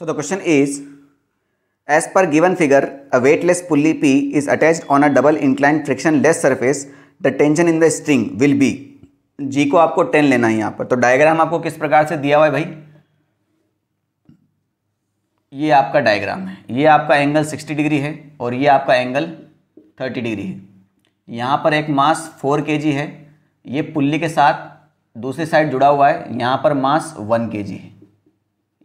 so the question is as per given figure a weightless pulley P is attach on a double incline frictionless surface the tension in the string will be जी को आपको ten लेना है यहां पर तो diagram आपको किस प्रकार से दिया हुआ है भाई ये आपका डायग्राम है ये आपका एंगल सिक्सटी डिग्री है और ये आपका एंगल थर्टी डिग्री है यहाँ पर एक मास फोर के जी है ये पुल्ली के साथ दूसरी साइड जुड़ा हुआ है यहाँ पर मास वन के जी है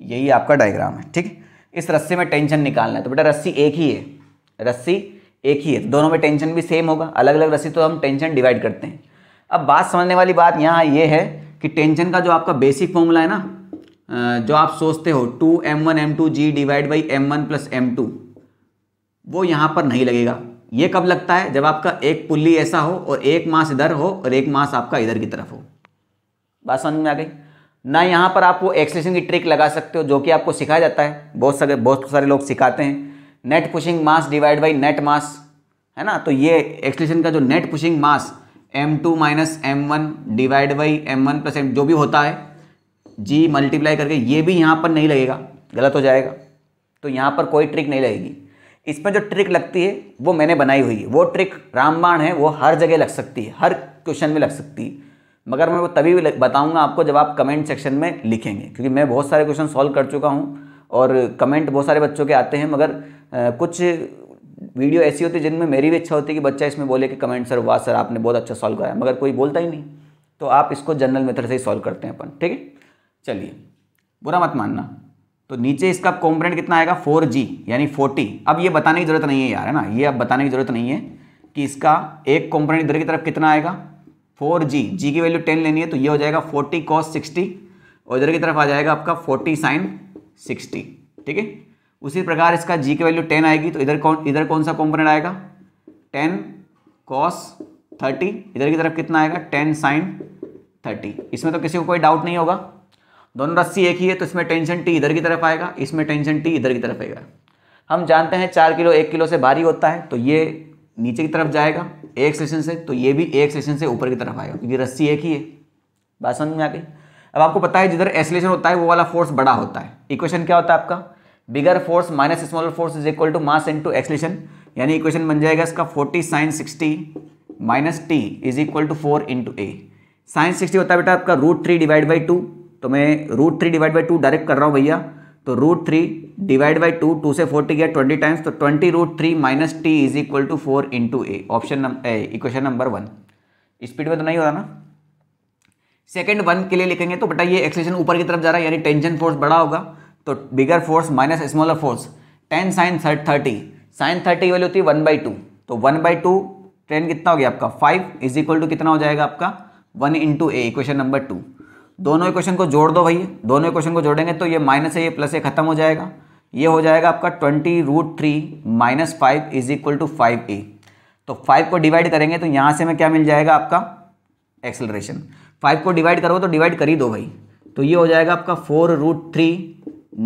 यही आपका डायग्राम है ठीक है इस रस्सी में टेंशन निकालना है तो बेटा रस्सी एक ही है रस्सी एक ही है तो दोनों में टेंशन भी सेम होगा अलग अलग रस्सी तो हम टेंशन डिवाइड करते हैं अब बात समझने वाली बात यहाँ ये है कि टेंशन का जो आपका बेसिक फॉर्मूला है ना जो आप सोचते हो two m one m two g divide by m one plus m two वो यहाँ पर नहीं लगेगा ये कब लगता है जब आपका एक पुल्ली ऐसा हो और एक मास इधर हो और एक मास आपका इधर की तरफ हो बात समझ में आ गई ना यहाँ पर आप वो एक्सलेशन की ट्रिक लगा सकते हो जो कि आपको सिखाया जाता है बहुत सारे बहुत सारे लोग सिखाते हैं net pushing mass divide by net mass है ना तो ये एक्सलेशन का जो net pushing mass m two minus m one divide by m one plus m जो भी होता है जी मल्टीप्लाई करके ये भी यहाँ पर नहीं लगेगा गलत हो जाएगा तो यहाँ पर कोई ट्रिक नहीं लगेगी इसमें जो ट्रिक लगती है वो मैंने बनाई हुई है वो ट्रिक रामबाण है वो हर जगह लग सकती है हर क्वेश्चन में लग सकती है मगर मैं वो तभी भी बताऊंगा आपको जब आप कमेंट सेक्शन में लिखेंगे क्योंकि मैं बहुत सारे क्वेश्चन सॉल्व कर चुका हूँ और कमेंट बहुत सारे बच्चों के आते हैं मगर कुछ वीडियो ऐसी होती है जिनमें मेरी भी इच्छा होती है कि बच्चा इसमें बोले कि कमेंट सर वाह सर आपने बहुत अच्छा सॉल्व कराया मगर कोई बोलता ही नहीं तो आप इसको जनरल मेथड से ही सॉल्व करते हैं अपन ठीक है चलिए बुरा मत मानना तो नीचे इसका कॉम्पोनेंट कितना आएगा फोर जी यानी फोर्टी अब ये बताने की जरूरत नहीं है यार है ना ये अब बताने की जरूरत नहीं है कि इसका एक कॉम्पोनेंट इधर की तरफ कितना आएगा फोर जी जी की वैल्यू टेन लेनी है तो ये हो जाएगा फोर्टी कॉस सिक्सटी और इधर की तरफ आ जाएगा आपका फोर्टी साइन सिक्सटी ठीक है उसी प्रकार इसका जी की वैल्यू टेन आएगी तो इधर कौन इधर कौन सा कॉम्पोनेंट आएगा टेन कॉस थर्टी इधर की तरफ कितना आएगा टेन साइन थर्टी इसमें तो किसी को कोई डाउट नहीं होगा दोनों रस्सी एक ही है तो इसमें टेंशन टी इधर की तरफ आएगा इसमें टेंशन टी इधर की तरफ आएगा हम जानते हैं चार किलो एक किलो से भारी होता है तो ये नीचे की तरफ जाएगा एक सेशन से तो ये भी एक सेशन से ऊपर की तरफ आएगा क्योंकि रस्सी एक ही है बात समझ में आ गई अब आपको पता है जिधर एसलेशन होता है वो वाला फोर्स बड़ा होता है इक्वेशन क्या होता है आपका bigger force minus smaller force is equal to mass into acceleration यानी इक्वेशन बन जाएगा इसका forty sine sixty minus T is equal to four into a sine sixty होता है बेटा आपका root three divide by two तो मैं root three divide by two direct कर रहा हूँ भैया तो root three divide by two two से फोर्टी गया ट्वेंटी टाइम्स तो twenty root three minus T is equal to four into a option equation number one speed में तो नहीं हो रहा ना सेकेंड वन के लिए लिखेंगे तो बेटा ये एक्सेशन ऊपर की तरफ जा रहा है यानी टेंशन फोर्स बड़ा होगा तो bigger force minus smaller force ten sine thirty thirty sine thirty वाली होती है वन बाई टू तो वन बाई टू ट्रेन कितना हो गया आपका फाइव इज इक्वल टू कितना हो जाएगा आपका one into a equation number two दोनों इक्वेशन को जोड़ दो भैया दोनों इक्वेशन को जोड़ेंगे तो ये माइनस है ये प्लस है खत्म हो जाएगा ये हो जाएगा आपका twenty root three minus five is equal to five a तो फाइव को डिवाइड करेंगे तो यहाँ से हमें क्या मिल जाएगा आपका एक्सेलरेशन फाइव को डिवाइड करो तो डिवाइड कर ही दो भाई तो ये हो जाएगा आपका four root three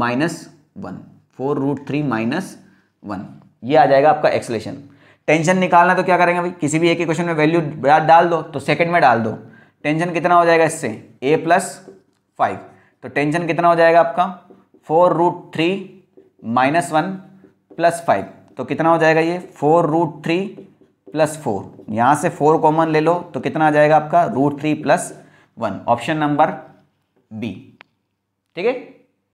minus one four root three minus one ये आ जाएगा आपका एक्सलेशन टेंशन निकालना तो क्या करेंगे भाई किसी भी एक ही क्वेश्चन में वैल्यू डाल दो तो सेकंड में डाल दो टेंशन कितना हो जाएगा इससे ए प्लस फाइव तो टेंशन कितना हो जाएगा आपका four root three minus one plus five तो कितना हो जाएगा ये four root three plus four यहाँ से फोर कॉमन ले लो तो कितना आ जाएगा आपका root three plus one option number B ठीक है